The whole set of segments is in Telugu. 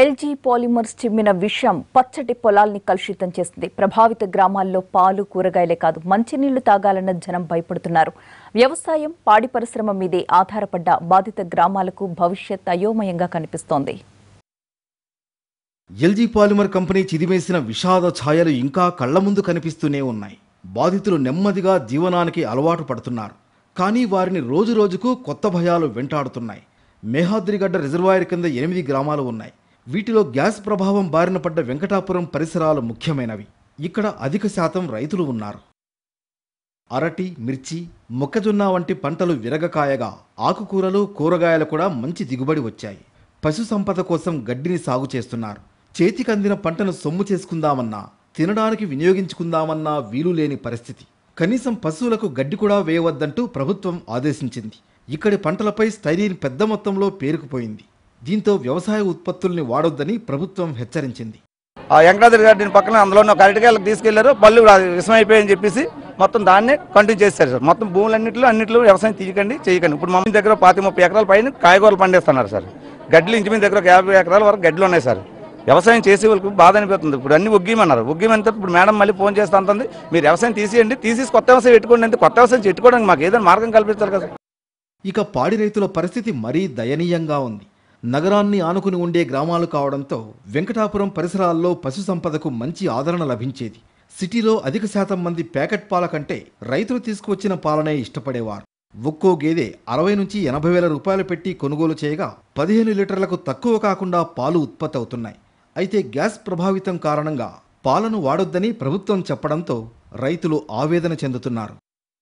ఎల్జీ పాలిమర్స్ చిమ్మిన విషం పచ్చటి పొలాల్ని కలుషితం చేస్తుంది ప్రభావిత గ్రామాల్లో పాలు కూరగాయలే కాదు మంచినీళ్లు తాగాలన్న జనం భయపడుతున్నారు వ్యవసాయం పాడి పరిశ్రమ మీదే ఆధారపడ్డ బాధిత గ్రామాలకు భవిష్యత్ అయోమయంగా కనిపిస్తోంది ఎల్జీ పాలిమర్ కంపెనీ చిదివేసిన విషాద ఛాయలు ఇంకా కళ్ల ముందు కనిపిస్తూనే ఉన్నాయి బాధితులు నెమ్మదిగా జీవనానికి అలవాటు పడుతున్నారు కానీ వారిని రోజురోజుకు కొత్త భయాలు వెంటాడుతున్నాయి మేహాద్రిగడ్డ రిజర్వాయర్ కింద ఎనిమిది గ్రామాలు ఉన్నాయి వీటిలో గ్యాస్ ప్రభావం బారిన పడ్డ వెంకటాపురం పరిసరాలు ముఖ్యమైనవి ఇక్కడ అధిక శాతం రైతులు ఉన్నారు అరటి మిర్చి మొక్కజొన్న వంటి పంటలు విరగకాయగా ఆకుకూరలు కూరగాయలు కూడా మంచి దిగుబడి వచ్చాయి పశు సంపద కోసం గడ్డిని సాగు చేస్తున్నారు చేతికందిన పంటను సొమ్ము చేసుకుందామన్నా తినడానికి వినియోగించుకుందామన్నా వీలు లేని పరిస్థితి కనీసం పశువులకు గడ్డి కూడా వేయవద్దంటూ ప్రభుత్వం ఆదేశించింది ఇక్కడి పంటలపై స్టైరీన్ పెద్ద మొత్తంలో పేరుకుపోయింది దీంతో వ్యవసాయ ఉత్పత్తుల్ని వాడొద్దని ప్రభుత్వం హెచ్చరించింది ఆ వెంకటాద్రి గారిని పక్కన అందులో ఉన్న కరటికాయలకు తీసుకెళ్లారు పళ్ళు విషమైపోయాయని చెప్పేసి మొత్తం దాన్నే కంటిన్యూ చేస్తారు సార్ మొత్తం భూములన్నింటిలో అన్నింటిలో వ్యవసాయం తీయకండి చేయకండి ఇప్పుడు మమ్మీ దగ్గర పాతి ముప్పై ఎకరాల పైన కాయగూరలు పండిస్తున్నారు సార్ గడ్డలు మీద దగ్గర ఒక యాభై ఎకరాల వరకు గడ్డలు ఉన్నాయి సార్ వ్యవసాయం చేసే వాళ్ళకి బాధ అనిపిస్తుంది ఇప్పుడు అన్ని ఉగ్గిమన్నారు ఒగ్గిమంతా ఇప్పుడు మేడం మళ్ళీ ఫోన్ చేస్తా అంటుంది మీరు వ్యవసాయం తీసేయండి తీసేసి కొత్త వ్యవసాయం పెట్టుకోండి అంటే కొత్త వ్యవసాయం పెట్టుకోవడానికి మాకు ఏదైనా మార్గం కల్పిస్తారు కదా ఇక పాడి రైతుల పరిస్థితి మరీ దయనీయంగా ఉంది నగరాన్ని ఆనుకుని ఉండే గ్రామాలు కావడంతో వెంకటాపురం పరిసరాల్లో పశు సంపదకు మంచి ఆదరణ లభించేది సిటీలో అధిక శాతం మంది ప్యాకెట్ పాల కంటే రైతులు తీసుకువచ్చిన పాలనే ఇష్టపడేవారు ఒక్కో గేదె అరవై నుంచి ఎనభై వేల రూపాయలు పెట్టి కొనుగోలు చేయగా పదిహేను లీటర్లకు తక్కువ కాకుండా పాలు ఉత్పత్తి అవుతున్నాయి అయితే గ్యాస్ ప్రభావితం కారణంగా పాలను వాడొద్దని ప్రభుత్వం చెప్పడంతో రైతులు ఆవేదన చెందుతున్నారు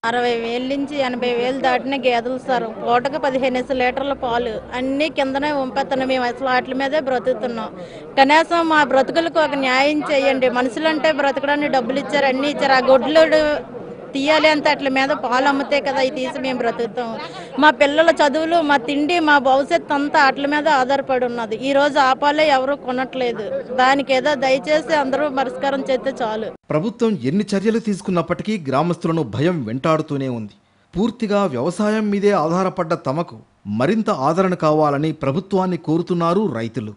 అరవై వేల నుంచి ఎనభై వేలు దాటిన గేదెలు సార్ పూటకు పదిహేను లీటర్ల పాలు అన్ని కిందనే ఉంపెత్తున్నాం మేము అసలు వాటి మీదే బ్రతుకుతున్నాం కనీసం మా బ్రతుకులకు ఒక న్యాయం చేయండి మనుషులంటే బ్రతకడానికి డబ్బులు ఇచ్చారు అన్ని ఇచ్చారు ఆ గుడ్లు తీయాలి అంత అట్ల మీద పాలు అమ్మితే కదా ఈ తీసి మేము బ్రతుకుతాం మా పిల్లల చదువులు మా తిండి మా భవిష్యత్తు అంతా అట్ల మీద ఆధారపడి ఉన్నది ఈ రోజు ఆ పాలే ఎవరు కొనట్లేదు దానికి ఏదో దయచేసి అందరూ పరిష్కారం చేస్తే చాలు ప్రభుత్వం ఎన్ని చర్యలు తీసుకున్నప్పటికీ గ్రామస్తులను భయం వెంటాడుతూనే ఉంది పూర్తిగా వ్యవసాయం మీదే ఆధారపడ్డ తమకు మరింత ఆదరణ కావాలని ప్రభుత్వాన్ని కోరుతున్నారు రైతులు